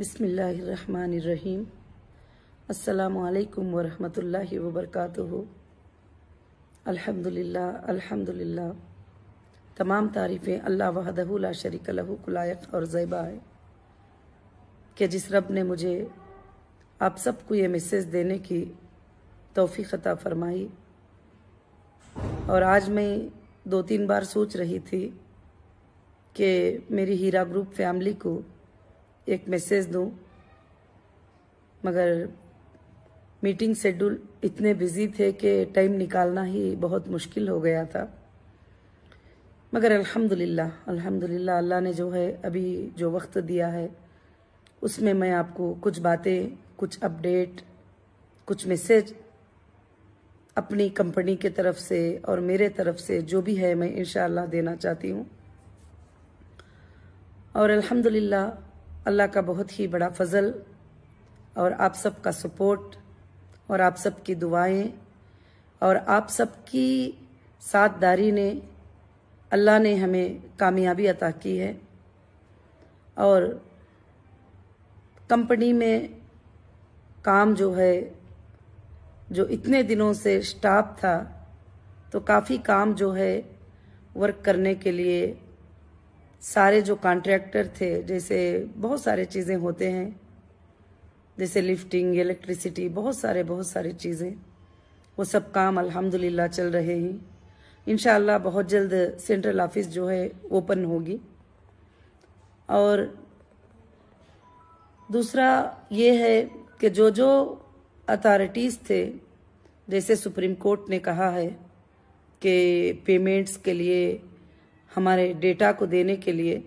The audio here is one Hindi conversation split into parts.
बिसमीम् अल्लाम वरहमतुल्ला वबरकत अल्हम्दुलिल्लाह अल्हम्दुलिल्लाह तमाम तारीफ़ें अल्लाह ला शरीक लहु कुलायक और ज़ैबा है कि जिस रब ने मुझे आप सबको ये मैसेज देने की तोफ़ी ख़ता फरमाई और आज मैं दो तीन बार सोच रही थी कि मेरी हीरा ग्रुप फैमिली को एक मैसेज दूं मगर मीटिंग शेड्यूल इतने बिजी थे कि टाइम निकालना ही बहुत मुश्किल हो गया था मगर अल्हम्दुलिल्लाह अल्हम्दुलिल्लाह अल्लाह ने जो है अभी जो वक्त दिया है उसमें मैं आपको कुछ बातें कुछ अपडेट कुछ मैसेज अपनी कंपनी के तरफ से और मेरे तरफ से जो भी है मैं इनशाला देना चाहती हूँ और अल्हम्दुलिल्लाह अल्लाह का बहुत ही बड़ा फजल और आप सब का सपोर्ट और आप सब की दुआएं और आप सब की साथदारी ने अल्लाह ने हमें कामयाबी अता की है और कंपनी में काम जो है जो इतने दिनों से स्टाफ था तो काफ़ी काम जो है वर्क करने के लिए सारे जो कॉन्ट्रैक्टर थे जैसे बहुत सारे चीज़ें होते हैं जैसे लिफ्टिंग इलेक्ट्रिसिटी बहुत सारे बहुत सारी चीज़ें वो सब काम अल्हम्दुलिल्लाह चल रहे हैं इन बहुत जल्द सेंट्रल ऑफिस जो है ओपन होगी और दूसरा ये है कि जो जो अथॉरिटीज़ थे जैसे सुप्रीम कोर्ट ने कहा है कि पेमेंट्स के लिए हमारे डेटा को देने के लिए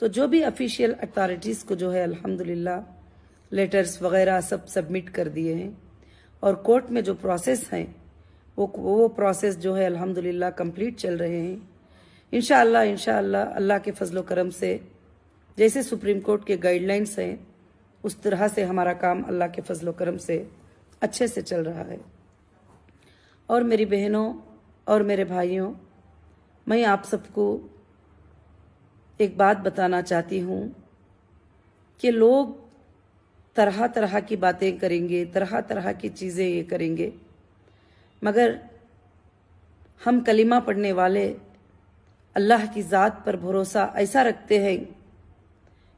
तो जो भी ऑफिशियल अथॉरिटीज़ को जो है अल्हम्दुलिल्लाह लेटर्स वगैरह सब सबमिट कर दिए हैं और कोर्ट में जो प्रोसेस हैं वो वो प्रोसेस जो है अल्हम्दुलिल्लाह कंप्लीट चल रहे हैं इन इनशाला अल्लाह के फजलो करम से जैसे सुप्रीम कोर्ट के गाइडलाइंस हैं उस तरह से हमारा काम अल्लाह के फजलो करम से अच्छे से चल रहा है और मेरी बहनों और मेरे भाइयों मैं आप सबको एक बात बताना चाहती हूँ कि लोग तरह तरह की बातें करेंगे तरह तरह की चीज़ें ये करेंगे मगर हम कलिमा पढ़ने वाले अल्लाह की ज़ात पर भरोसा ऐसा रखते हैं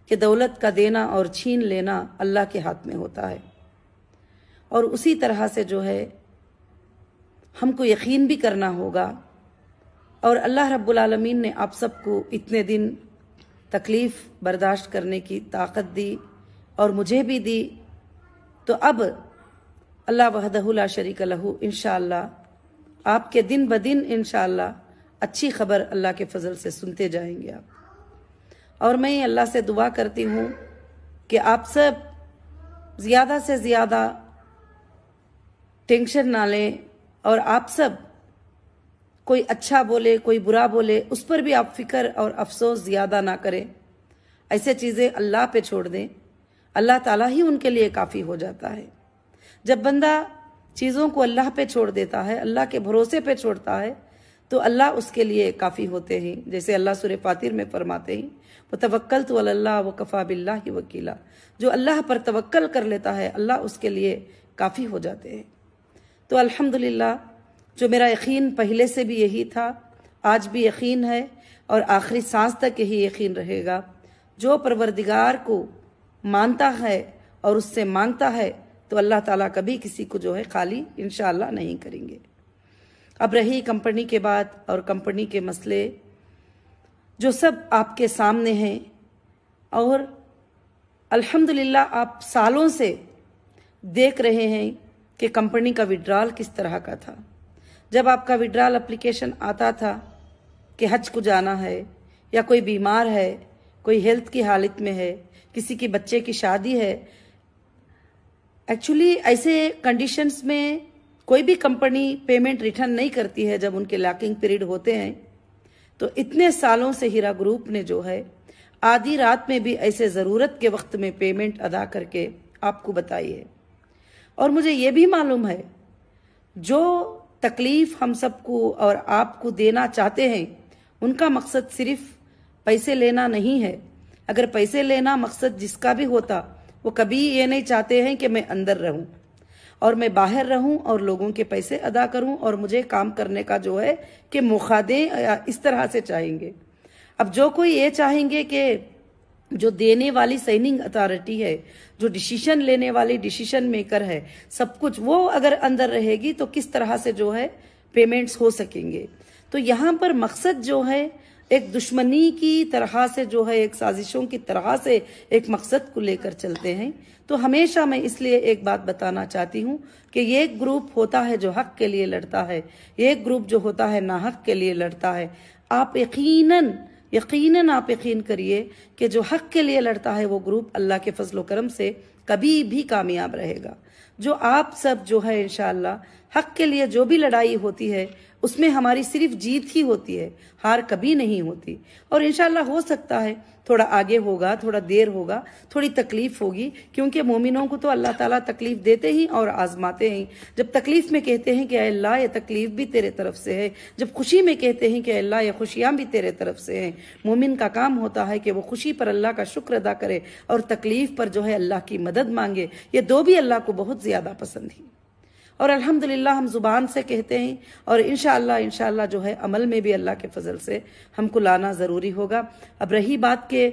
कि दौलत का देना और छीन लेना अल्लाह के हाथ में होता है और उसी तरह से जो है हमको यकीन भी करना होगा और अल्लाह रब्बुल आलमीन ने आप सबको इतने दिन तकलीफ़ बर्दाश्त करने की ताकत दी और मुझे भी दी तो अब अल्लाह वहदहुल्ला शरीक लहू इन आपके दिन ब दिन इन अच्छी खबर अल्लाह के फजल से सुनते जाएंगे आप और मैं अल्लाह से दुआ करती हूँ कि आप सब ज़्यादा से ज़्यादा टेंशन ना लें और आप सब कोई अच्छा बोले कोई बुरा बोले उस पर भी आप फिक्र और अफसोस ज़्यादा ना करें ऐसे चीज़ें अल्लाह पे छोड़ दें अल्लाह ताला ही उनके लिए काफ़ी हो जाता है जब बंदा चीज़ों को अल्लाह पे छोड़ देता है अल्लाह के भरोसे पे छोड़ता है तो अल्लाह उसके लिए काफ़ी होते हैं जैसे अल्लाह सुर फातिर में फरमाते हैं वो तवक्ल तो अल्लाह व कफ़ा बिल्ला ही वकीला जो अल्लाह पर तवक्ल कर लेता है अल्लाह उसके लिए काफ़ी हो जाते हैं तो अल्हम्दुलिल्लाह जो मेरा यकीन पहले से भी यही था आज भी यकीन है और आखिरी सांस तक यही यकीन रहेगा जो परवरदिगार को मानता है और उससे मांगता है तो अल्लाह ताला कभी किसी को जो है खाली इन नहीं करेंगे अब रही कंपनी के बाद और कंपनी के मसले जो सब आपके सामने हैं और अल्हम्दुलिल्लाह आप सालों से देख रहे हैं कि कंपनी का विड्रॉल किस तरह का था जब आपका विड्रॉल एप्लीकेशन आता था कि हज को जाना है या कोई बीमार है कोई हेल्थ की हालत में है किसी की बच्चे की शादी है एक्चुअली ऐसे कंडीशंस में कोई भी कंपनी पेमेंट रिटर्न नहीं करती है जब उनके लैकिंग पीरियड होते हैं तो इतने सालों से हीरा ग्रुप ने जो है आधी रात में भी ऐसे ज़रूरत के वक्त में पेमेंट अदा करके आपको बताइए और मुझे ये भी मालूम है जो तकलीफ हम सबको और आपको देना चाहते हैं उनका मकसद सिर्फ पैसे लेना नहीं है अगर पैसे लेना मकसद जिसका भी होता वो कभी ये नहीं चाहते हैं कि मैं अंदर रहूं और मैं बाहर रहूं और लोगों के पैसे अदा करूं और मुझे काम करने का जो है कि मुखादे इस तरह से चाहेंगे अब जो कोई ये चाहेंगे कि जो देने वाली साइनिंग अथॉरिटी है जो डिसीजन लेने वाली डिसीजन मेकर है सब कुछ वो अगर अंदर रहेगी तो किस तरह से जो है पेमेंट्स हो सकेंगे तो यहां पर मकसद जो है एक दुश्मनी की तरह से जो है एक साजिशों की तरह से एक मकसद को लेकर चलते हैं तो हमेशा मैं इसलिए एक बात बताना चाहती हूँ कि ये ग्रुप होता है जो हक के लिए लड़ता है ये ग्रुप जो होता है ना हक के लिए लड़ता है आप यकीनन यक़ीन आप यकीन करिए कि जो हक के लिए लड़ता है वो ग्रुप अल्लाह के फजलो करम से कभी भी कामयाब रहेगा जो आप सब जो है इनशाला हक के लिए जो भी लड़ाई होती है उसमें हमारी सिर्फ जीत ही होती है हार कभी नहीं होती और इनशाला हो सकता है थोड़ा आगे होगा थोड़ा देर होगा थोड़ी तकलीफ होगी क्योंकि मोमिनों को तो अल्लाह ताला तकलीफ देते ही और आजमाते हैं जब तकलीफ में कहते हैं कि अल्लाह ये तकलीफ भी तेरे तरफ से है जब खुशी में कहते हैं कि अल्लाह ये खुशियाँ भी तेरे तरफ से हैं मोमिन का काम होता है कि वो खुशी पर अल्लाह का शुक्र अदा करे और तकलीफ पर जो है अल्लाह की मदद मांगे ये दो भी अल्लाह को बहुत ज़्यादा पसंद है और अल्हम्दुलिल्लाह हम ज़ुबान से कहते हैं और इन इनशाला जो है अमल में भी अल्लाह के फजल से हमको लाना ज़रूरी होगा अब रही बात के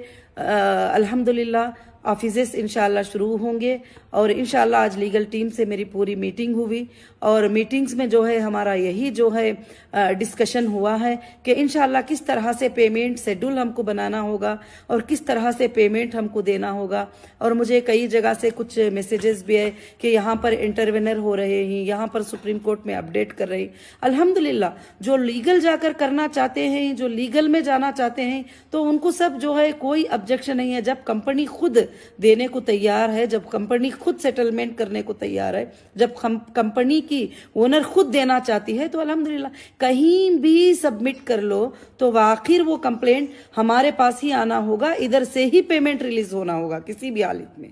अल्हम्दुलिल्लाह ऑफिस इनशाला शुरू होंगे और इनशाला आज लीगल टीम से मेरी पूरी मीटिंग हुई और मीटिंग्स में जो है हमारा यही जो है डिस्कशन हुआ है कि इन किस तरह से पेमेंट शेड्यूल हमको बनाना होगा और किस तरह से पेमेंट हमको देना होगा और मुझे कई जगह से कुछ मैसेजेस भी है कि यहाँ पर इंटरवेनर हो रहे हैं यहाँ पर सुप्रीम कोर्ट में अपडेट कर रहे हैं अल्हम्दुलिल्लाह जो लीगल जाकर करना चाहते हैं जो लीगल में जाना चाहते हैं तो उनको सब जो है कोई ऑब्जेक्शन नहीं है जब कंपनी खुद देने को तैयार है जब कंपनी खुद सेटलमेंट करने को तैयार है जब कंपनी की ओनर खुद देना चाहती है तो अलहमदुल्ला कहीं भी सबमिट कर लो तो आखिर वो कंप्लेंट हमारे पास ही आना होगा इधर से ही पेमेंट रिलीज होना होगा किसी भी हालत में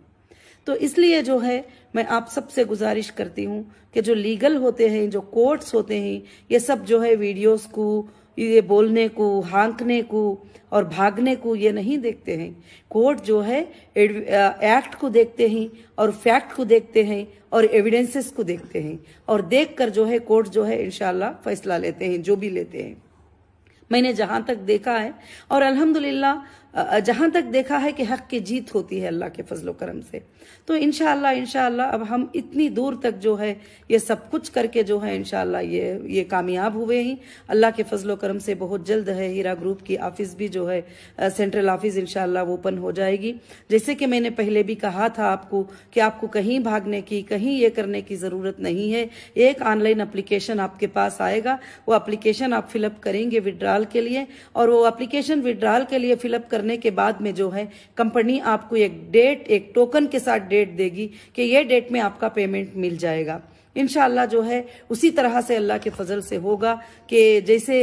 तो इसलिए जो है मैं आप सबसे गुजारिश करती हूँ कि जो लीगल होते हैं जो कोर्ट्स होते हैं ये सब जो है वीडियोस को ये बोलने को हांकने को और भागने को ये नहीं देखते हैं कोर्ट जो है एक्ट को देखते हैं और फैक्ट को देखते हैं और एविडेंसेस को देखते हैं और देखकर जो है कोर्ट जो है इनशाला फैसला लेते हैं जो भी लेते हैं मैंने जहां तक देखा है और अल्हम्दुलिल्लाह जहां तक देखा है कि हक की जीत होती है अल्लाह के फजलो करम से तो इनशाला इनशाला अब हम इतनी दूर तक जो है ये सब कुछ करके जो है इनशाला ये ये कामयाब हुए ही अल्लाह के फजलो करम से बहुत जल्द है हीरा ग्रुप की ऑफिस भी जो है सेंट्रल ऑफिस इनशाला ओपन हो जाएगी जैसे कि मैंने पहले भी कहा था आपको कि आपको कहीं भागने की कहीं ये करने की ज़रूरत नहीं है एक ऑनलाइन अप्लीकेशन आपके पास आएगा वो अप्लीकेशन आप फिलअप करेंगे विड्रॉल के लिए और वो अप्लीकेशन विड्रॉल के लिए फिलअप करने करने के बाद में जो है कंपनी आपको एक डेट एक टोकन के साथ डेट देगी कि ये डेट में आपका पेमेंट मिल जाएगा इनशाला जो है उसी तरह से अल्लाह के फजल से होगा कि जैसे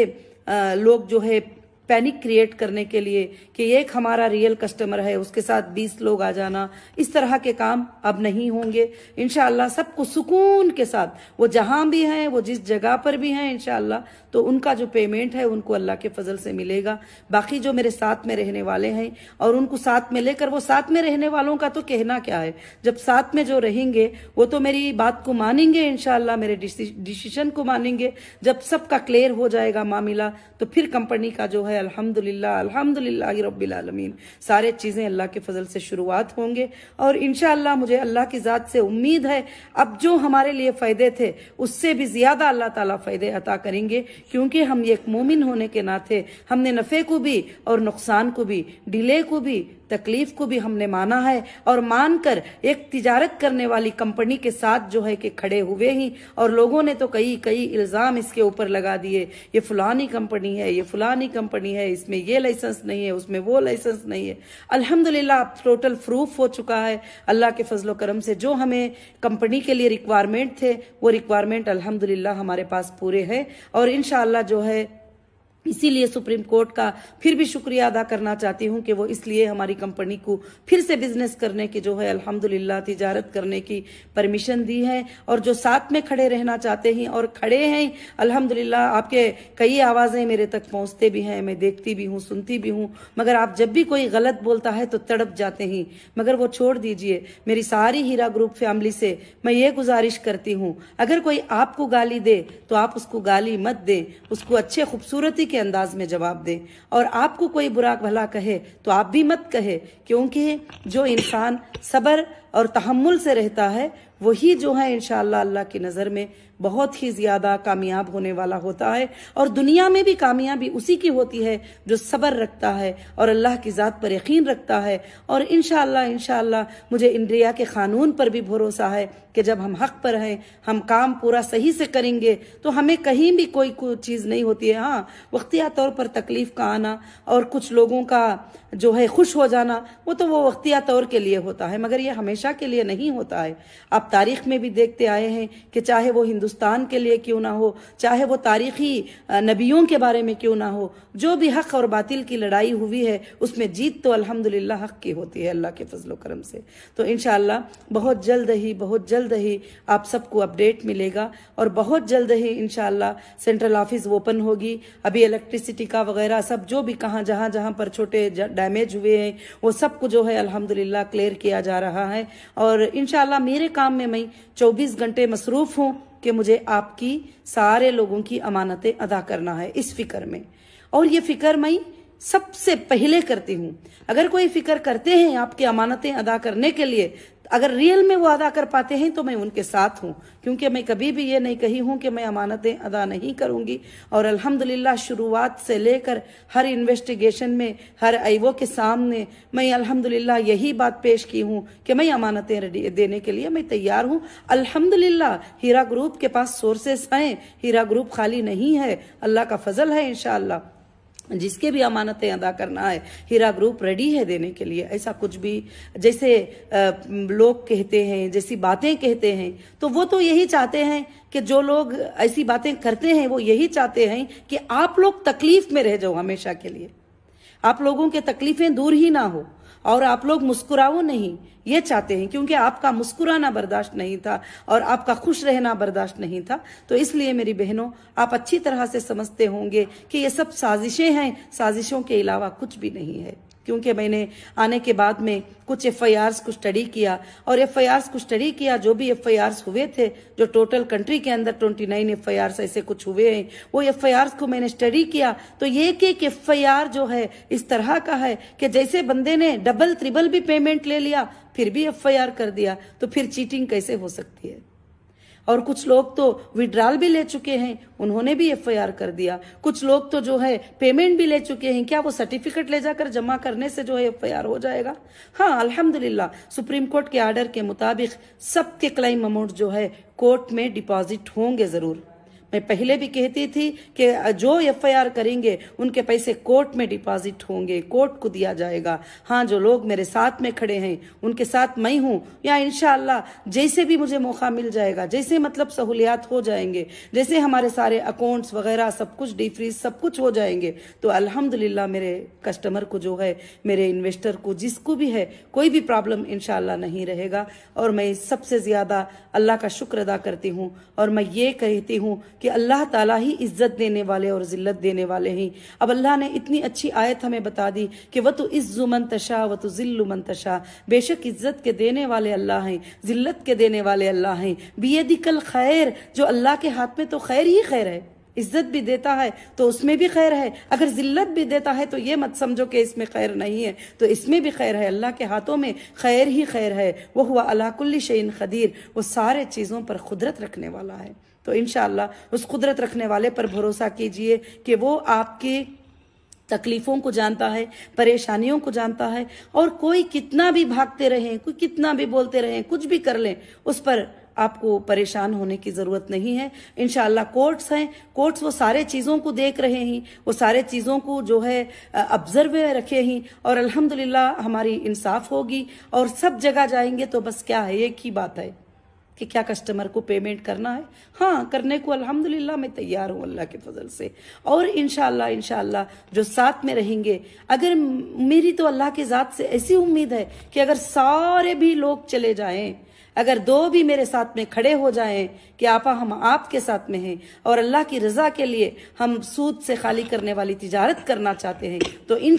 लोग जो है पैनिक क्रिएट करने के लिए कि एक हमारा रियल कस्टमर है उसके साथ 20 लोग आ जाना इस तरह के काम अब नहीं होंगे इनशाला सबको सुकून के साथ वो जहां भी हैं वो जिस जगह पर भी हैं इनशाला तो उनका जो पेमेंट है उनको अल्लाह के फजल से मिलेगा बाकी जो मेरे साथ में रहने वाले हैं और उनको साथ में लेकर वो साथ में रहने वालों का तो कहना क्या है जब साथ में जो रहेंगे वो तो मेरी बात को मानेंगे इनशाला मेरे डिसीजन को मानेंगे जब सबका क्लियर हो जाएगा मामला तो फिर कंपनी का जो है अलहमदुल्ला अलहमदुल्ला रबीआलमीन सारे चीज़ें अल्लाह के फजल से शुरुआत होंगे और इनशाला मुझे अल्लाह की ज़ात से उम्मीद है अब जो हमारे लिए फ़ायदे थे उससे भी ज़्यादा अल्लाह ताला फ़ायदे अता करेंगे क्योंकि हम एक मोमिन होने के नाते हमने नफ़े को भी और नुकसान को भी डिले को भी तकलीफ को भी हमने माना है और मानकर एक तिजारत करने वाली कंपनी के साथ जो है कि खड़े हुए ही और लोगों ने तो कई कई इल्ज़ाम इसके ऊपर लगा दिए ये फलानी कंपनी है ये फलानी कंपनी है इसमें ये लाइसेंस नहीं है उसमें वो लाइसेंस नहीं है अल्हम्दुलिल्लाह अब टोटल प्रूफ हो चुका है अल्लाह के फजलो करम से जो हमें कंपनी के लिए रिक्वायरमेंट थे वो रिक्वायरमेंट अलहमदुल्ला हमारे पास पूरे है और इन इन जो है इसीलिए सुप्रीम कोर्ट का फिर भी शुक्रिया अदा करना चाहती हूँ कि वो इसलिए हमारी कंपनी को फिर से बिजनेस करने की जो है अल्हम्दुलिल्लाह तिजारत करने की परमिशन दी है और जो साथ में खड़े रहना चाहते हैं और खड़े हैं अल्हम्दुलिल्लाह आपके कई आवाज़ें मेरे तक पहुँचते भी हैं मैं देखती भी हूँ सुनती भी हूँ मगर आप जब भी कोई गलत बोलता है तो तड़प जाते हैं मगर वो छोड़ दीजिए मेरी सारी हीरा ग्रुप फैमिली से मैं ये गुजारिश करती हूँ अगर कोई आपको गाली दे तो आप उसको गाली मत दे उसको अच्छे खूबसूरती के अंदाज में जवाब दे और आपको कोई बुरा भला कहे तो आप भी मत कहे क्योंकि जो इंसान सबर और तहमुल से रहता है वही जो है इनशाला अल्लाह की नज़र में बहुत ही ज़्यादा कामयाब होने वाला होता है और दुनिया में भी कामयाबी उसी की होती है जो सब्र रखता है और अल्लाह की ज़ात पर यकीन रखता है और इनशाला शह मुझे इंडिया के कानून पर भी भरोसा है कि जब हम हक पर हैं हम काम पूरा सही से करेंगे तो हमें कहीं भी कोई चीज़ नहीं होती है हाँ वक्तिया तौर पर तकलीफ का आना और कुछ लोगों का जो है खुश हो जाना वो तो वो वक्तिया तौर के लिए होता है मगर ये हमेशा हमेशा के लिए नहीं होता है आप तारीख में भी देखते आए हैं कि चाहे वो हिंदुस्तान के लिए क्यों ना हो चाहे वो तारीखी नबियों के बारे में क्यों ना हो जो भी हक और बातिल की लड़ाई हुई है उसमें जीत तो अल्हम्दुलिल्लाह हक की होती है अल्लाह के फजलो करम से तो इन बहुत जल्द ही बहुत जल्द ही आप सबको अपडेट मिलेगा और बहुत जल्द ही इन सेंट्रल ऑफिस ओपन होगी अभी इलेक्ट्रिसिटी का वगैरह सब जो भी कहाँ जहाँ जहाँ पर छोटे डैमेज हुए हैं वो सब को जो है अलहमदुल्ला क्लियर किया जा रहा है और इनशाला मेरे काम में मैं चौबीस घंटे मसरूफ़ हूं कि मुझे आपकी सारे लोगों की अमानतें अदा करना है इस फिक्र में और ये फिक्र मई सबसे पहले करती हूँ अगर कोई फिक्र करते हैं आपकी अमानतें अदा करने के लिए अगर रियल में वो अदा कर पाते हैं तो मैं उनके साथ हूँ क्योंकि मैं कभी भी ये नहीं कही हूँ कि मैं अमानतें अदा नहीं करूंगी और अल्हम्दुलिल्लाह शुरुआत से लेकर हर इन्वेस्टिगेशन में हर आईवो के सामने मैं अल्हम्दुलिल्लाह यही बात पेश की हूँ कि मैं अमानतें देने के लिए मैं तैयार हूँ अल्हम्दुलिल्लाह हीरा ग्रुप के पास सोर्सेस हैं हीरा ग्रुप खाली नहीं है अल्लाह का फजल है इनशाला जिसके भी अमानतें अदा करना है हीरा ग्रुप रेडी है देने के लिए ऐसा कुछ भी जैसे लोग कहते हैं जैसी बातें कहते हैं तो वो तो यही चाहते हैं कि जो लोग ऐसी बातें करते हैं वो यही चाहते हैं कि आप लोग तकलीफ में रह जाओ हमेशा के लिए आप लोगों के तकलीफें दूर ही ना हो और आप लोग मुस्कुराओ नहीं ये चाहते हैं क्योंकि आपका मुस्कुराना बर्दाश्त नहीं था और आपका खुश रहना बर्दाश्त नहीं था तो इसलिए मेरी बहनों आप अच्छी तरह से समझते होंगे कि ये सब साजिशें हैं साजिशों के अलावा कुछ भी नहीं है क्योंकि मैंने आने के बाद में कुछ एफ को स्टडी किया और एफ को स्टडी किया जो भी एफ हुए थे जो टोटल कंट्री के अंदर 29 नाइन एफ ऐसे कुछ हुए हैं वो एफ को मैंने स्टडी किया तो ये कि एक एफ जो है इस तरह का है कि जैसे बंदे ने डबल ट्रिबल भी पेमेंट ले लिया फिर भी एफ कर दिया तो फिर चीटिंग कैसे हो सकती है और कुछ लोग तो विड्रॉल भी ले चुके हैं उन्होंने भी एफ कर दिया कुछ लोग तो जो है पेमेंट भी ले चुके हैं क्या वो सर्टिफिकेट ले जाकर जमा करने से जो है एफ हो जाएगा हाँ अल्हम्दुलिल्लाह सुप्रीम कोर्ट के आर्डर के मुताबिक सबके क्लाइम अमाउंट जो है कोर्ट में डिपॉजिट होंगे जरूर मैं पहले भी कहती थी कि जो एफआईआर करेंगे उनके पैसे कोर्ट में डिपॉजिट होंगे कोर्ट को दिया जाएगा हाँ जो लोग मेरे साथ में खड़े हैं उनके साथ मैं हूँ या इनशाला जैसे भी मुझे मौका मिल जाएगा जैसे मतलब सहूलियात हो जाएंगे जैसे हमारे सारे अकाउंट्स वगैरह सब कुछ डिफ्रीज सब कुछ हो जाएंगे तो अल्हम्दुलिल्लाह मेरे कस्टमर को जो है मेरे इन्वेस्टर को जिसको भी है कोई भी प्रॉब्लम इनशाला नहीं रहेगा और मैं सबसे ज़्यादा अल्लाह का शुक्र अदा करती हूँ और मैं ये कहती हूँ कि अल्लाह ताला ही इज्जत देने वाले और ज़िल्लत देने वाले हैं अब अल्लाह ने इतनी अच्छी आयत हमें बता दी कि वह तो इज़्ज़ु मन तशा व तो ज़िल्लु मंतशा तशा बेशक इज्जत के देने वाले अल्लाह हैं ज़िल्लत के देने वाले अल्लाह हैं बियदी कल खैर जो अल्लाह के हाथ में तो खैर ही खैर है इज्जत भी देता है तो उसमें भी खैर है अगर जिल्लत भी देता है तो ये मत समझो कि इसमें खैर नहीं है तो इसमें भी खैर है अल्लाह के हाथों में खैर ही खैर है वह हुआ अलाकुल्ली शैन खदीर वो सारे चीज़ों पर कुदरत रखने वाला है तो इन उस कुदरत रखने वाले पर भरोसा कीजिए कि वो आपके तकलीफों को जानता है परेशानियों को जानता है और कोई कितना भी भागते रहें कोई कितना भी बोलते रहें कुछ भी कर लें उस पर आपको परेशान होने की ज़रूरत नहीं है इनशाला कोर्ट्स हैं कोर्ट्स वो सारे चीज़ों को देख रहे हैं वो सारे चीज़ों को जो है ऑब्जर्व रखे हैं और अल्हम्दुलिल्लाह हमारी इंसाफ होगी और सब जगह जाएंगे तो बस क्या है एक ही बात है कि क्या कस्टमर को पेमेंट करना है हाँ करने को अल्हम्दुलिल्लाह मैं तैयार हूँ अल्लाह के फजल से और इनशाला इनशाला जो साथ में रहेंगे अगर मेरी तो अल्लाह के ज़ात से ऐसी उम्मीद है कि अगर सारे भी लोग चले जाएं अगर दो भी मेरे साथ में खड़े हो जाएं कि आपा हम आपके साथ में हैं और अल्लाह की रजा के लिए हम सूद से खाली करने वाली तिजारत करना चाहते हैं तो इन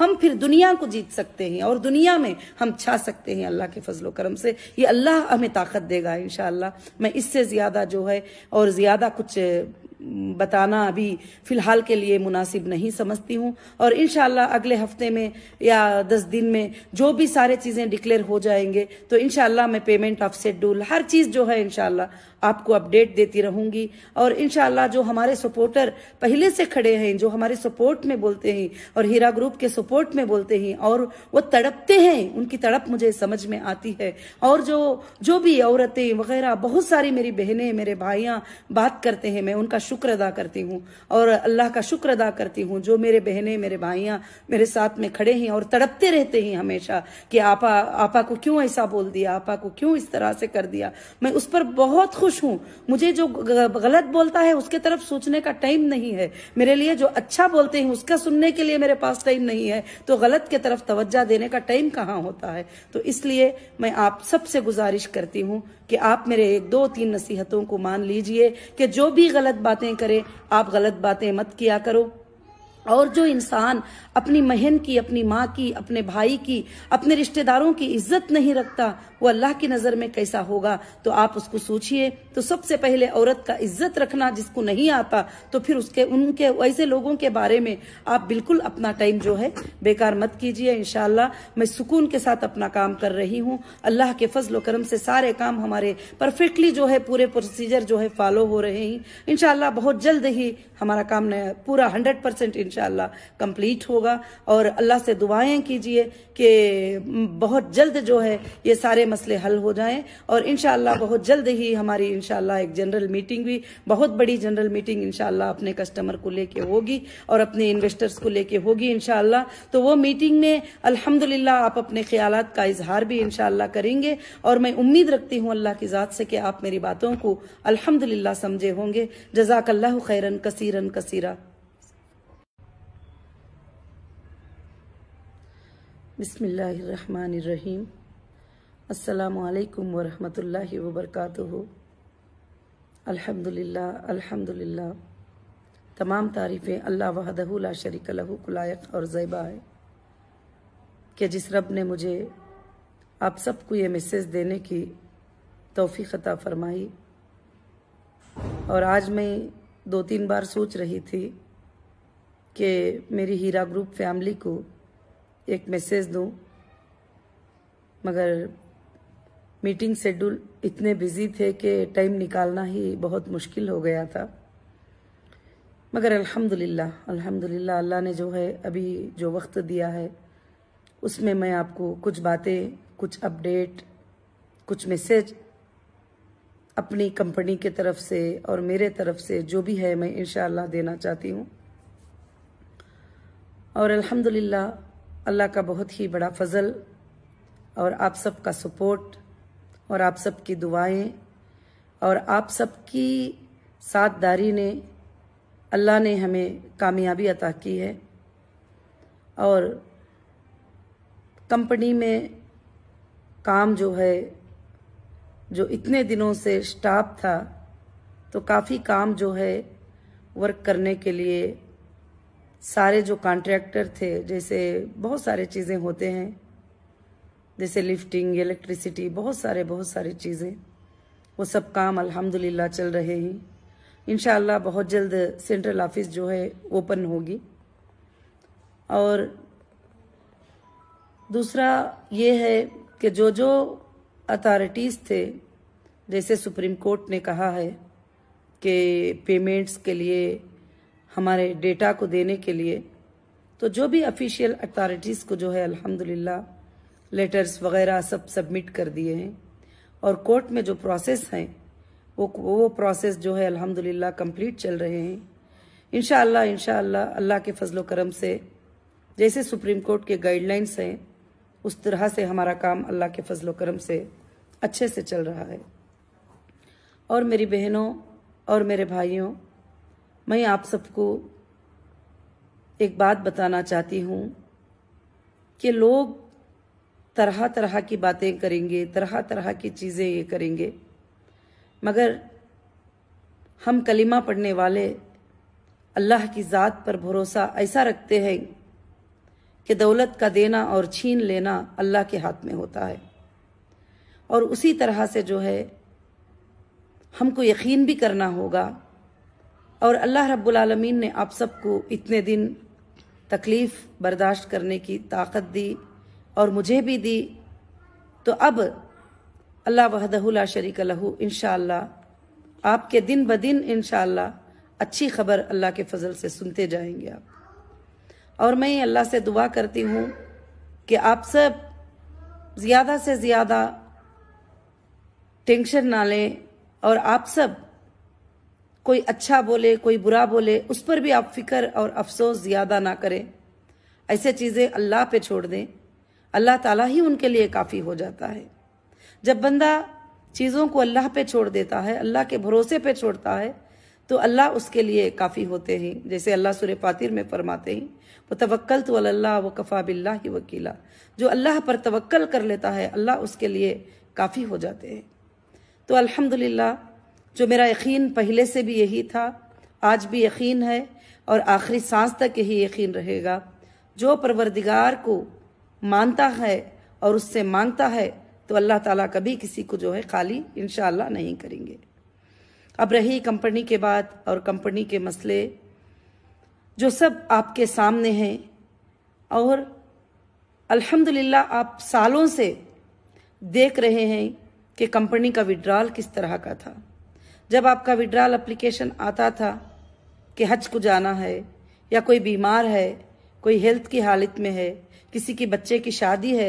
हम फिर दुनिया को जीत सकते हैं और दुनिया में हम छा सकते हैं अल्लाह के फजलो करम से ये अल्लाह हमें ताकत देगा इन मैं इससे ज़्यादा जो है और ज़्यादा कुछ बताना अभी फिलहाल के लिए मुनासिब नहीं समझती हूँ और इन अगले हफ्ते में या दस दिन में जो भी सारे चीज़ें डिक्लेयर हो जाएंगे तो इनशाला मैं पेमेंट ऑफ शेड्यूल हर चीज़ जो है इनशाला आपको अपडेट देती रहूंगी और इनशाला जो हमारे सपोर्टर पहले से खड़े हैं जो हमारे सपोर्ट में बोलते हैं और हीरा ग्रुप के सपोर्ट में बोलते हैं और वो तड़पते हैं उनकी तड़प मुझे समझ में आती है और जो जो भी औरतें वगैरह बहुत सारी मेरी बहनें मेरे भाइया बात करते हैं मैं उनका शुक्र अदा करती हूँ और अल्लाह का शुक्र अदा करती हूँ जो मेरे बहनें मेरे भाइया मेरे साथ में खड़े हैं और तड़पते रहते हैं हमेशा कि आपा आपा को क्यों ऐसा बोल दिया आपा को क्यों इस तरह से कर दिया मैं उस पर बहुत खुश खुश हूं मुझे जो गलत बोलता है उसके तरफ सोचने का टाइम नहीं है मेरे लिए जो अच्छा बोलते हैं उसका सुनने के लिए मेरे पास टाइम नहीं है तो गलत के तरफ तवज्जा देने का टाइम कहाँ होता है तो इसलिए मैं आप सबसे गुजारिश करती हूँ कि आप मेरे एक दो तीन नसीहतों को मान लीजिए कि जो भी गलत बातें करें आप गलत बातें मत किया करो और जो इंसान अपनी बहन की अपनी माँ की अपने भाई की अपने रिश्तेदारों की इज्जत नहीं रखता वो अल्लाह की नजर में कैसा होगा तो आप उसको सोचिए तो सबसे पहले औरत का इज्जत रखना जिसको नहीं आता तो फिर उसके उनके ऐसे लोगों के बारे में आप बिल्कुल अपना टाइम जो है बेकार मत कीजिए इनशाला मैं सुकून के साथ अपना काम कर रही हूँ अल्लाह के फजल करम से सारे काम हमारे परफेक्टली जो है पूरे प्रोसीजर जो है फॉलो हो रहे हैं इनशाला बहुत जल्द ही हमारा काम पूरा हंड्रेड परसेंट इनशाला कम्प्लीट होगा और अल्लाह से दुआएं कीजिए कि बहुत जल्द जो है ये सारे मसले हल हो जाएं और इनशाला बहुत जल्द ही हमारी इनशाला एक जनरल मीटिंग भी बहुत बड़ी जनरल मीटिंग इनशाला अपने कस्टमर को लेके होगी और अपने इन्वेस्टर्स को लेके होगी इनशाला तो वो मीटिंग में अल्हम्दुलिल्लाह आप अपने ख्याल का इजहार भी इनशाला करेंगे और मैं उम्मीद रखती हूँ अल्लाह की ज़ात से कि आप मेरी बातों को अल्हम्दुलिल्लाह समझे होंगे जजाकल्ला खैरन कसीरन कसीरा बिस्मिल्लाहिर्रहमानिर्रहीम असलकम वरहमल वबरक अल्हम्दुलिल्लाह अल्हम्दुलिल्लाह तमाम तारीफ़ें अल्लाह वहदहूला शरीक लहू कुलायक और ज़ैबा है कि जिस रब ने मुझे आप सबको ये मैसेज देने की तोफ़ी अता फ़रमाई और आज मैं दो तीन बार सोच रही थी कि मेरी हीरा ग्रुप फैमिली को एक मैसेज दूँ मगर मीटिंग शेड्यूल इतने बिजी थे कि टाइम निकालना ही बहुत मुश्किल हो गया था मगर अल्हम्दुलिल्लाह अल्हम्दुलिल्लाह अल्लाह ने जो है अभी जो वक्त दिया है उसमें मैं आपको कुछ बातें कुछ अपडेट कुछ मैसेज अपनी कंपनी के तरफ से और मेरे तरफ से जो भी है मैं इन देना चाहती हूँ और अल्हम्दुलिल्लाह अल्लाह का बहुत ही बड़ा फजल और आप सबका सपोर्ट और आप सबकी दुआएं और आप सबकी साथदारी ने अल्लाह ने हमें कामयाबी अता की है और कंपनी में काम जो है जो इतने दिनों से स्टाफ था तो काफ़ी काम जो है वर्क करने के लिए सारे जो कॉन्ट्रैक्टर थे जैसे बहुत सारे चीज़ें होते हैं जैसे लिफ्टिंग इलेक्ट्रिसिटी बहुत सारे बहुत सारी चीज़ें वो सब काम अल्हम्दुलिल्लाह चल रहे हैं इन बहुत जल्द सेंट्रल ऑफिस जो है ओपन होगी और दूसरा ये है कि जो जो अथॉरिटीज़ थे जैसे सुप्रीम कोर्ट ने कहा है कि पेमेंट्स के लिए हमारे डेटा को देने के लिए तो जो भी ऑफिशियल अथॉरिटीज़ को जो है अल्हम्दुलिल्लाह लेटर्स वगैरह सब सबमिट कर दिए हैं और कोर्ट में जो प्रोसेस हैं वो वो प्रोसेस जो है अल्हम्दुलिल्लाह कंप्लीट चल रहे हैं इनशाला इनशाला अल्लाह के फजल करम से जैसे सुप्रीम कोर्ट के गाइडलाइंस हैं उस तरह से हमारा काम अल्लाह के फजलो करम से अच्छे से चल रहा है और मेरी बहनों और मेरे भाइयों मैं आप सबको एक बात बताना चाहती हूँ कि लोग तरह तरह की बातें करेंगे तरह तरह की चीज़ें ये करेंगे मगर हम कलिमा पढ़ने वाले अल्लाह की ज़ात पर भरोसा ऐसा रखते हैं कि दौलत का देना और छीन लेना अल्लाह के हाथ में होता है और उसी तरह से जो है हमको यकीन भी करना होगा और अल्लाह रब्बुल ने आप सबको इतने दिन तकलीफ़ बर्दाश्त करने की ताकत दी और मुझे भी दी तो अब अल्लाह वहदहुल्ला शरीक लहू इन आपके दिन ब दिन इन अच्छी खबर अल्लाह के फजल से सुनते जाएंगे आप और मैं अल्लाह से दुआ करती हूँ कि आप सब ज़्यादा से ज़्यादा टेंशन ना लें और आप सब कोई अच्छा बोले कोई बुरा बोले उस पर भी आप फिक्र और अफसोस ज़्यादा ना करें ऐसे चीज़ें अल्लाह पे छोड़ दें अल्लाह ताला ही उनके लिए काफ़ी हो जाता है जब बंदा चीज़ों को अल्लाह पे छोड़ देता है अल्लाह के भरोसे पे छोड़ता है तो अल्लाह उसके लिए काफ़ी होते हैं जैसे अल्लाह सुर पातिर में फरमाते हैं वो तवक्ल तो अल्लाह व कफ़ा बिल्ला ही वकीला जो अल्लाह पर तवक्ल कर लेता है अल्लाह उसके लिए काफ़ी हो जाते हैं तो अल्हम्दुलिल्लाह जो मेरा यकीन पहले से भी यही था आज भी यकीन है और आखिरी सांस तक यही यकीन रहेगा जो परवरदिगार को मानता है और उससे मांगता है तो अल्लाह ताला कभी किसी को जो है खाली इन नहीं करेंगे अब रही कंपनी के बात और कंपनी के मसले जो सब आपके सामने हैं और अल्हम्दुलिल्लाह आप सालों से देख रहे हैं कि कंपनी का विड्रॉल किस तरह का था जब आपका विड्रॉल एप्लीकेशन आता था कि हज को जाना है या कोई बीमार है कोई हेल्थ की हालत में है किसी के बच्चे की शादी है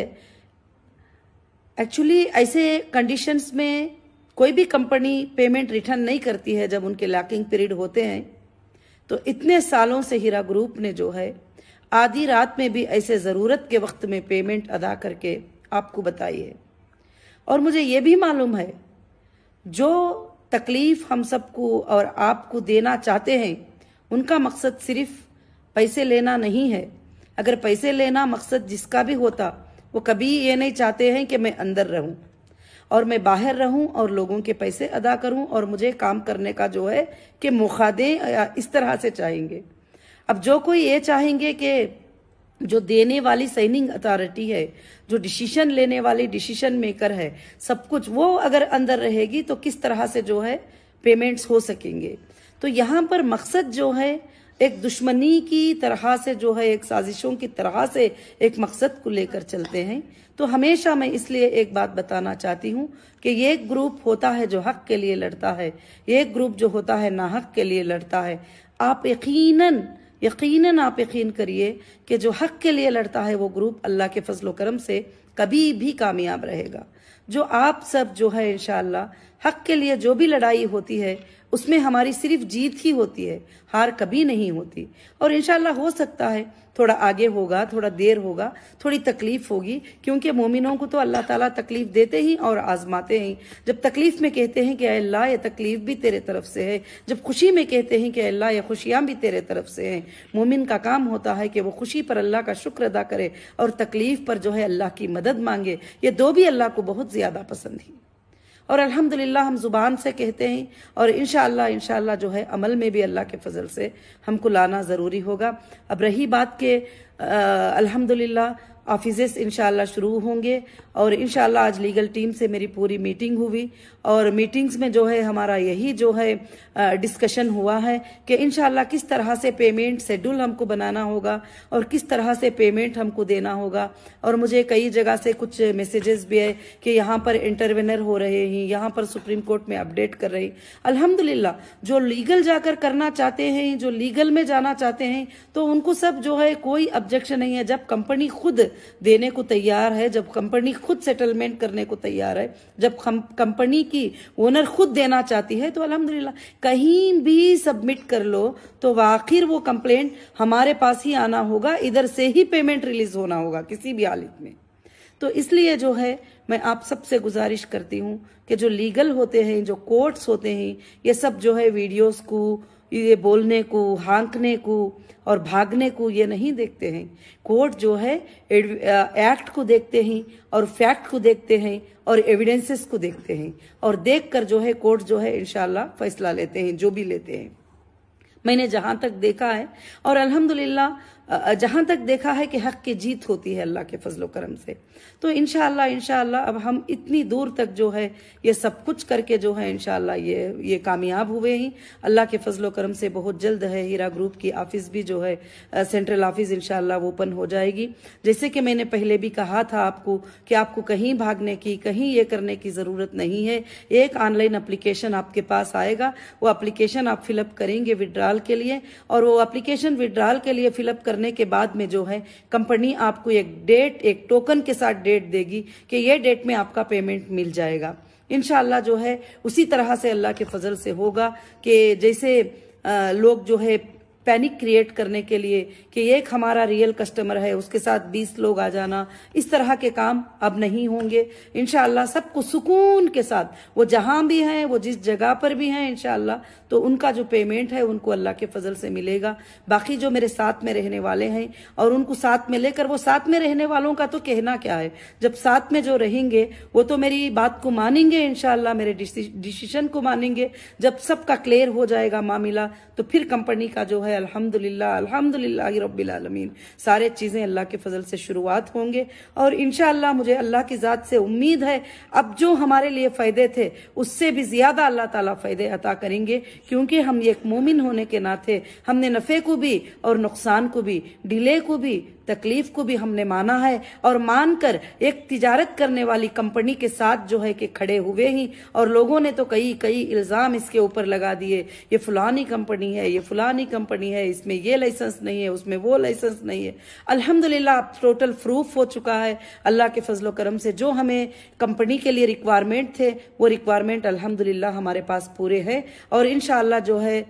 एक्चुअली ऐसे कंडीशंस में कोई भी कंपनी पेमेंट रिटर्न नहीं करती है जब उनके लैकिंग पीरियड होते हैं तो इतने सालों से हीरा ग्रुप ने जो है आधी रात में भी ऐसे ज़रूरत के वक्त में पेमेंट अदा करके आपको बताई है और मुझे ये भी मालूम है जो तकलीफ़ हम सबको और आपको देना चाहते हैं उनका मकसद सिर्फ पैसे लेना नहीं है अगर पैसे लेना मकसद जिसका भी होता वो कभी ये नहीं चाहते हैं कि मैं अंदर रहूं और मैं बाहर रहूं और लोगों के पैसे अदा करूं और मुझे काम करने का जो है कि मौका दें इस तरह से चाहेंगे अब जो कोई ये चाहेंगे कि जो देने वाली सैनिंग अथॉरिटी है जो डिसीशन लेने वाली डिसीशन मेकर है सब कुछ वो अगर अंदर रहेगी तो किस तरह से जो है पेमेंट्स हो सकेंगे तो यहाँ पर मकसद जो है एक दुश्मनी की तरह से जो है एक साजिशों की तरह से एक मकसद को लेकर चलते हैं तो हमेशा मैं इसलिए एक बात बताना चाहती हूँ कि ये ग्रुप होता है जो हक के लिए लड़ता है ये ग्रुप जो होता है ना हक के लिए लड़ता है आप यकीनन यकीनन आप यकीन करिए कि जो हक के लिए लड़ता है वो ग्रुप अल्लाह के फजलो करम से कभी भी कामयाब रहेगा जो आप सब जो है इनशाला हक के लिए जो भी लड़ाई होती है उसमें हमारी सिर्फ जीत ही होती है हार कभी नहीं होती और इनशाला हो सकता है थोड़ा आगे होगा थोड़ा देर होगा थोड़ी तकलीफ होगी क्योंकि मोमिनों को तो अल्लाह ताला तकलीफ देते ही और आजमाते ही जब तकलीफ में कहते हैं कि अल्लाह ये तकलीफ भी तेरे तरफ से है जब खुशी में कहते हैं कि अल्लाह ये खुशियां भी तेरे तरफ से हैं मोमिन का काम होता है कि वो खुशी पर अल्लाह का शुक्र अदा करे और तकलीफ पर जो है अल्लाह की मदद मांगे ये दो भी अल्लाह को बहुत ज्यादा पसंद है और अल्हम्दुलिल्लाह हम ज़ुबान से कहते हैं और इनशाला शाला जो है अमल में भी अल्लाह के फजल से हमको लाना ज़रूरी होगा अब रही बात के अल्हम्दुलिल्लाह ऑफिसेस इनशाला शुरू होंगे और इनशाला आज लीगल टीम से मेरी पूरी मीटिंग हुई और मीटिंग्स में जो है हमारा यही जो है डिस्कशन हुआ है कि इनशाला किस तरह से पेमेंट शेड्यूल हमको बनाना होगा और किस तरह से पेमेंट हमको देना होगा और मुझे कई जगह से कुछ मैसेजेस भी है कि यहाँ पर इंटरवेनर हो रहे हैं यहाँ पर सुप्रीम कोर्ट में अपडेट कर रही अलहमदल्ला जो लीगल जाकर करना चाहते हैं जो लीगल में जाना चाहते हैं तो उनको सब जो है कोई ऑब्जेक्शन नहीं है जब कंपनी खुद देने को तैयार है जब कंपनी खुद सेटलमेंट करने को तैयार है जब कंपनी की ओनर खुद देना चाहती है तो अलहमदिल्ला कहीं भी सबमिट कर लो तो आखिर वो कंप्लेंट हमारे पास ही आना होगा इधर से ही पेमेंट रिलीज होना होगा किसी भी हालत में तो इसलिए जो है मैं आप सबसे गुजारिश करती हूं कि जो लीगल होते हैं जो कोर्ट्स होते हैं ये सब जो है वीडियोस को ये बोलने को हांकने को और भागने को ये नहीं देखते हैं कोर्ट जो है एक्ट को देखते हैं और फैक्ट को देखते हैं और एविडेंसेस को देखते हैं और देखकर जो है कोर्ट जो है इनशाला फैसला लेते हैं जो भी लेते हैं मैंने जहां तक देखा है और अल्हम्दुलिल्लाह जहां तक देखा है कि हक की जीत होती है अल्लाह के फजलो करम से तो इनशाला इनशाला अब हम इतनी दूर तक जो है ये सब कुछ करके जो है इनशाला ये ये कामयाब हुए ही अल्लाह के फजलो करम से बहुत जल्द है हीरा ग्रुप की ऑफिस भी जो है सेंट्रल ऑफिस इनशाला ओपन हो जाएगी जैसे कि मैंने पहले भी कहा था आपको कि आपको कहीं भागने की कहीं ये करने की जरूरत नहीं है एक ऑनलाइन अप्लीकेशन आपके पास आएगा वो अप्लीकेशन आप फिलअप करेंगे विड्रॉल के लिए और वो अप्लीकेशन विड्रॉल के लिए फिलअप कर करने के बाद में जो है कंपनी आपको एक डेट एक टोकन के साथ डेट देगी कि ये डेट में आपका पेमेंट मिल जाएगा इनशाला जो है उसी तरह से अल्लाह के फजल से होगा कि जैसे लोग जो है पैनिक क्रिएट करने के लिए कि एक हमारा रियल कस्टमर है उसके साथ 20 लोग आ जाना इस तरह के काम अब नहीं होंगे इनशाला सबको सुकून के साथ वो जहां भी हैं वो जिस जगह पर भी हैं इनशाला तो उनका जो पेमेंट है उनको अल्लाह के फजल से मिलेगा बाकी जो मेरे साथ में रहने वाले हैं और उनको साथ में लेकर वो साथ में रहने वालों का तो कहना क्या है जब साथ में जो रहेंगे वो तो मेरी बात को मानेंगे इनशाला मेरे डिसीजन को मानेंगे जब सबका क्लियर हो जाएगा मामला तो फिर कंपनी का जो है है अल्हम्दुलिल्लाह अल्हम्दुलिल्लाह रब्बिल आलमीन सारे चीज़ें अल्लाह के फजल से शुरुआत होंगे और इन मुझे अल्लाह की ज़ात से उम्मीद है अब जो हमारे लिए फ़ायदे थे उससे भी ज़्यादा अल्लाह ताला फ़ायदे अता करेंगे क्योंकि हम एक मोमिन होने के नाते हमने नफ़े को भी और नुकसान को भी डिले को भी तकलीफ को भी हमने माना है और मानकर एक तिजारत करने वाली कंपनी के साथ जो है कि खड़े हुए ही और लोगों ने तो कई कई इल्ज़ाम इसके ऊपर लगा दिए ये फलानी कंपनी है ये फलानी कंपनी है इसमें ये लाइसेंस नहीं है उसमें वो लाइसेंस नहीं है अल्हम्दुलिल्लाह अब टोटल प्रूफ हो चुका है अल्लाह के फजलो करम से जो हमें कंपनी के लिए रिक्वायरमेंट थे वो रिक्वायरमेंट अलहमदुल्ला हमारे पास पूरे हैं और इन जो है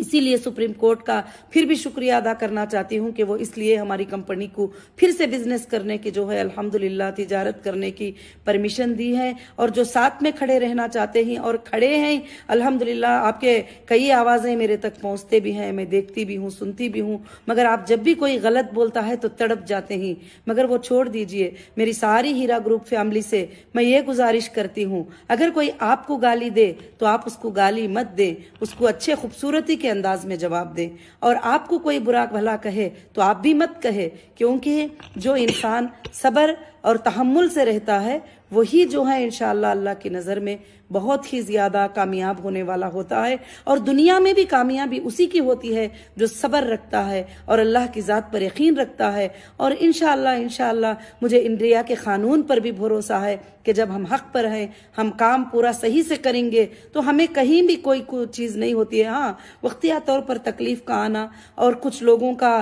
इसीलिए सुप्रीम कोर्ट का फिर भी शुक्रिया अदा करना चाहती हूँ कि वो इसलिए हमारी कंपनी को फिर से बिजनेस करने की जो है अल्हम्दुलिल्लाह तिजारत करने की परमिशन दी है और जो साथ में खड़े रहना चाहते हैं और खड़े हैं अल्हम्दुलिल्लाह आपके कई आवाज़ें मेरे तक पहुंचते भी हैं मैं देखती भी हूँ सुनती भी हूँ मगर आप जब भी कोई गलत बोलता है तो तड़प जाते हैं मगर वो छोड़ दीजिए मेरी सारी हीरा ग्रुप फैमिली से मैं ये गुजारिश करती हूँ अगर कोई आपको गाली दे तो आप उसको गाली मत दें उसको अच्छे खूबसूरती के अंदाज में जवाब दें और आपको कोई बुरा भला कहे तो आप भी मत कहे क्योंकि जो इंसान सबर और तहमुल से रहता है वही जो है इन अल्लाह की नज़र में बहुत ही ज़्यादा कामयाब होने वाला होता है और दुनिया में भी कामयाबी उसी की होती है जो सब्र रखता है और अल्लाह की ज़ात पर यकीन रखता है और इन शह मुझे इंडिया के क़ानून पर भी भरोसा है कि जब हम हक पर हैं हम काम पूरा सही से करेंगे तो हमें कहीं भी कोई चीज़ नहीं होती है हाँ वक्तिया तौर पर तकलीफ़ का आना और कुछ लोगों का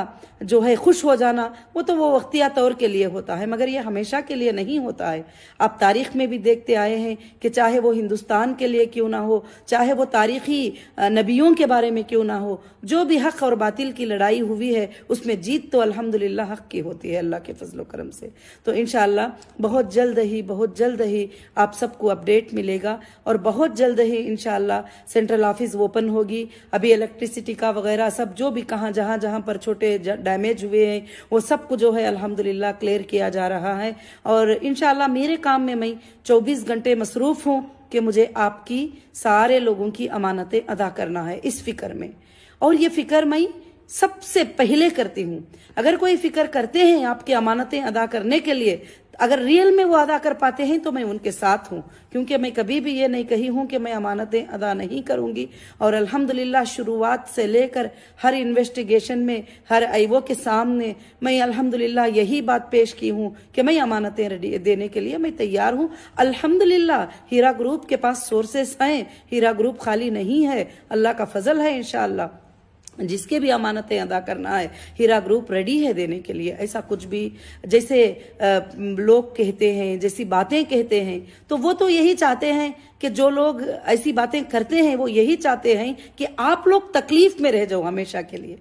जो है खुश हो जाना वो तो वो वक्तिया तौर के लिए होता है मगर ये हमेशा हमेशा के लिए नहीं होता है आप तारीख में भी देखते आए हैं कि चाहे वो हिंदुस्तान के लिए क्यों ना हो चाहे वो तारीखी नबियों के बारे में क्यों ना हो जो भी हक और बातिल की लड़ाई हुई है उसमें जीत तो अल्हम्दुलिल्लाह हक की होती है अल्लाह के फजल करम से तो इन बहुत जल्द ही बहुत जल्द ही आप सबको अपडेट मिलेगा और बहुत जल्द ही इन सेंट्रल ऑफिस ओपन होगी अभी इलेक्ट्रिसिटी का वगैरह सब जो भी कहाँ जहाँ जहाँ पर छोटे डैमेज हुए हैं वो सबको जो है अल्हम्दुलिल्लाह क्लियर किया जा रहा है और इन मेरे काम में मैं चौबीस घंटे मसरूफ हूँ कि मुझे आपकी सारे लोगों की अमानतें अदा करना है इस फिक्र में और ये फिक्र मैं सबसे पहले करती हूँ अगर कोई फिक्र करते हैं आपकी अमानतें अदा करने के लिए अगर रियल में वो अदा कर पाते हैं तो मैं उनके साथ हूँ क्योंकि मैं कभी भी ये नहीं कही हूँ कि मैं अमानतें अदा नहीं करूँगी और अल्हम्दुलिल्लाह शुरुआत से लेकर हर इन्वेस्टिगेशन में हर आईवो के सामने मैं अल्हम्दुलिल्लाह यही बात पेश की हूँ कि मैं अमानतें देने के लिए मैं तैयार हूँ अल्हम्दुलिल्लाह हीरा ग्रुप के पास सोर्सेस हैं हीरा ग्रुप खाली नहीं है अल्लाह का फजल है इनशाला जिसके भी अमानतें अदा करना है हीरा ग्रुप रेडी है देने के लिए ऐसा कुछ भी जैसे लोग कहते हैं जैसी बातें कहते हैं तो वो तो यही चाहते हैं कि जो लोग ऐसी बातें करते हैं वो यही चाहते हैं कि आप लोग तकलीफ में रह जाओ हमेशा के लिए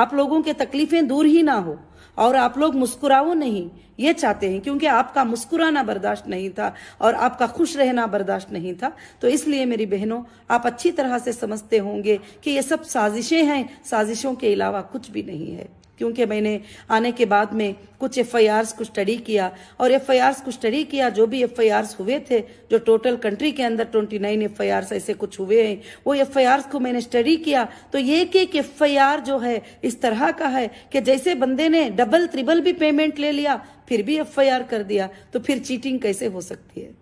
आप लोगों के तकलीफें दूर ही ना हो और आप लोग मुस्कुराओ नहीं ये चाहते हैं क्योंकि आपका मुस्कुराना बर्दाश्त नहीं था और आपका खुश रहना बर्दाश्त नहीं था तो इसलिए मेरी बहनों आप अच्छी तरह से समझते होंगे कि ये सब साजिशें हैं साजिशों के अलावा कुछ भी नहीं है क्योंकि मैंने आने के बाद में कुछ एफ को स्टडी किया और एफ को स्टडी किया जो भी एफ हुए थे जो टोटल कंट्री के अंदर ट्वेंटी नाइन एफ ऐसे कुछ हुए हैं वो एफ को मैंने स्टडी किया तो एक एक एफ जो है इस तरह का है कि जैसे बंदे ने डबल ट्रिबल भी पेमेंट ले लिया फिर भी एफ कर दिया तो फिर चीटिंग कैसे हो सकती है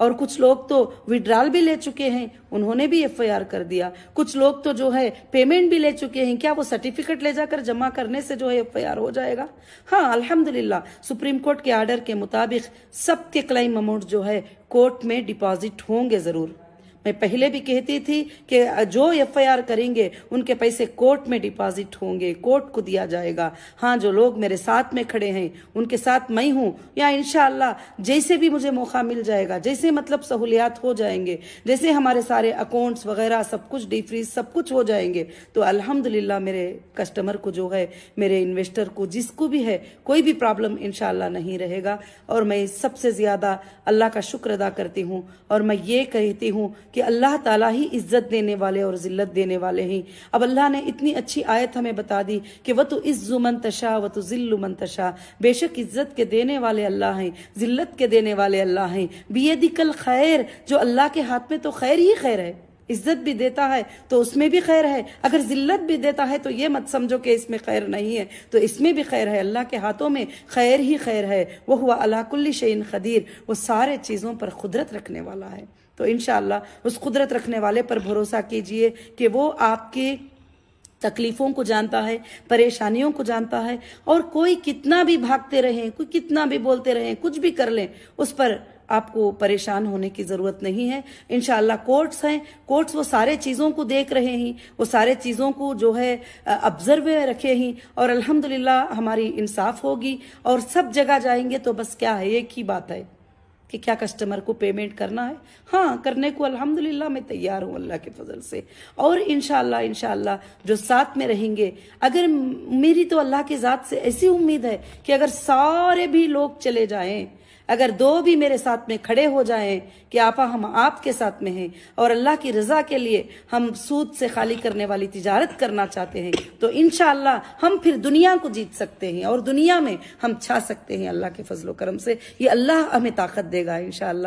और कुछ लोग तो विड्रॉल भी ले चुके हैं उन्होंने भी एफ कर दिया कुछ लोग तो जो है पेमेंट भी ले चुके हैं क्या वो सर्टिफिकेट ले जाकर जमा करने से जो है एफ हो जाएगा हाँ अल्हम्दुलिल्लाह सुप्रीम कोर्ट के आर्डर के मुताबिक सबके क्लाइम अमाउंट जो है कोर्ट में डिपॉजिट होंगे जरूर मैं पहले भी कहती थी कि जो एफआईआर करेंगे उनके पैसे कोर्ट में डिपॉजिट होंगे कोर्ट को दिया जाएगा हाँ जो लोग मेरे साथ में खड़े हैं उनके साथ मैं हूँ या इनशाला जैसे भी मुझे मौका मिल जाएगा जैसे मतलब सहूलियात हो जाएंगे जैसे हमारे सारे अकाउंट्स वगैरह सब कुछ डिफ्रीज सब कुछ हो जाएंगे तो अल्हम्दुलिल्लाह मेरे कस्टमर को जो है मेरे इन्वेस्टर को जिसको भी है कोई भी प्रॉब्लम इनशाला नहीं रहेगा और मैं सबसे ज़्यादा अल्लाह का शुक्र अदा करती हूँ और मैं ये कहती हूँ कि अल्लाह ताला ही इज्जत देने वाले और ज़िल्लत देने वाले हैं अब अल्लाह ने इतनी अच्छी आयत हमें बता दी कि वह तो इज्जु मंतशा व तो ज़िल्लु मंतशा बेशक इज्जत के देने वाले अल्लाह हैं ज़िल्लत के देने वाले अल्लाह हैं बी कल खैर जो अल्लाह के हाथ में तो खैर ही खैर है इज्जत भी देता है तो उसमें भी खैर है अगर जिल्लत भी देता है तो ये मत समझो कि इसमें खैर नहीं है तो इसमें भी खैर है अल्लाह के हाथों में खैर ही खैर है वह हुआ अलाकुल्ली शैन खदीर वो सारे चीज़ों पर कुदरत रखने वाला है तो इन उस कुदरत रखने वाले पर भरोसा कीजिए कि वो आपके तकलीफ़ों को जानता है परेशानियों को जानता है और कोई कितना भी भागते रहें कोई कितना भी बोलते रहें कुछ भी कर लें उस पर आपको परेशान होने की ज़रूरत नहीं है इनशाला कोर्ट्स हैं कोर्ट्स वो सारे चीज़ों को देख रहे हैं वो सारे चीज़ों को जो है ऑब्जर्व रखे हैं और अल्हम्दुलिल्लाह हमारी इंसाफ होगी और सब जगह जाएंगे तो बस क्या है एक ही बात है कि क्या कस्टमर को पेमेंट करना है हाँ करने को अल्हम्दुलिल्लाह मैं तैयार हूँ अल्लाह के फजल से और इनशाला इनशाला जो साथ में रहेंगे अगर मेरी तो अल्लाह के ज़ात से ऐसी उम्मीद है कि अगर सारे भी लोग चले जाएं अगर दो भी मेरे साथ में खड़े हो जाएं कि आपा हम आपके साथ में हैं और अल्लाह की रजा के लिए हम सूद से खाली करने वाली तिजारत करना चाहते हैं तो इन हम फिर दुनिया को जीत सकते हैं और दुनिया में हम छा सकते हैं अल्लाह के फजलोक्रम से ये अल्लाह हमें ताकत देगा इनशा